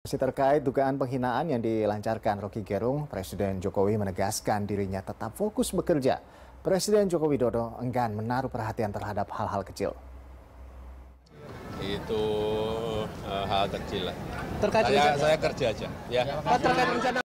Masih terkait dugaan penghinaan yang dilancarkan Rocky Gerung, Presiden Jokowi menegaskan dirinya tetap fokus bekerja. Presiden Joko Widodo enggan menaruh perhatian terhadap hal-hal kecil. Itu uh, hal kecil lah. Terkait saya, saya kerja aja. Ya. Pak, terkait rencana